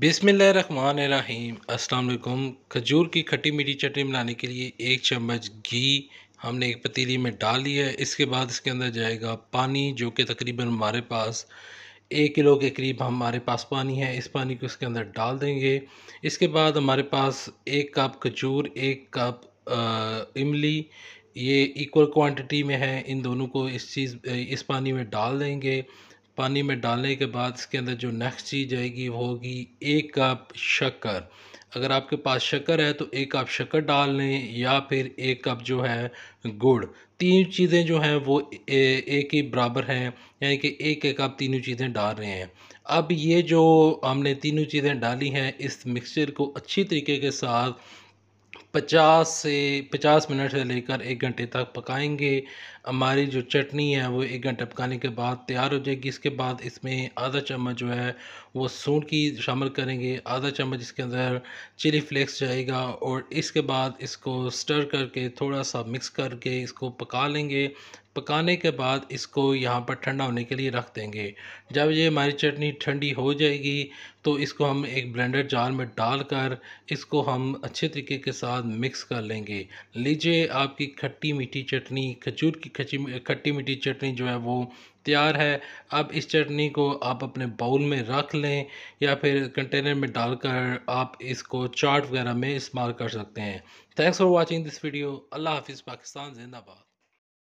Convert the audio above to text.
बिसमीम अस्सलाम खजूर की खट्टी मीठी चटनी बनाने के लिए एक चम्मच घी हमने एक पतीली में डाल लिया है इसके बाद इसके अंदर जाएगा पानी जो कि तकरीबन हमारे पास एक किलो के करीब हमारे पास पानी है इस पानी को इसके अंदर डाल देंगे इसके बाद हमारे पास एक कप खजूर एक कप इमली ये इक्वल क्वांटिटी में है इन दोनों को इस चीज़ इस पानी में डाल देंगे पानी में डालने के बाद इसके अंदर जो नेक्स्ट चीज़ आएगी वो होगी एक कप शक्कर अगर आपके पास शक्कर है तो एक कप शक्कर डाल लें या फिर एक कप जो है गुड़ तीन चीज़ें जो हैं वो ए, एक ही बराबर हैं यानी कि एक एक कप तीनों चीज़ें डाल रहे हैं अब ये जो हमने तीनों चीज़ें डाली हैं इस मिक्सचर को अच्छी तरीके के साथ पचास से पचास मिनट से लेकर एक घंटे तक पकाएंगे हमारी जो चटनी है वो एक घंटा पकाने के बाद तैयार हो जाएगी इसके बाद इसमें आधा चम्मच जो है वो सूंड की शामिल करेंगे आधा चम्मच इसके अंदर चिली फ्लेक्स जाएगा और इसके बाद इसको स्टर करके थोड़ा सा मिक्स करके इसको पका लेंगे पकाने के बाद इसको यहाँ पर ठंडा होने के लिए रख देंगे जब ये हमारी चटनी ठंडी हो जाएगी तो इसको हम एक ब्लेंडर जार में डालकर इसको हम अच्छे तरीके के साथ मिक्स कर लेंगे लीजिए आपकी खट्टी मीठी चटनी खजूर की खची खट्टी मीठी चटनी जो है वो तैयार है अब इस चटनी को आप अपने बाउल में रख लें या फिर कंटेनर में डालकर आप इसको चाट वगैरह में इस्तेमाल कर सकते हैं thanks for watching this video अल्लाह हाफिज़ पाकिस्तान जिंदाबाद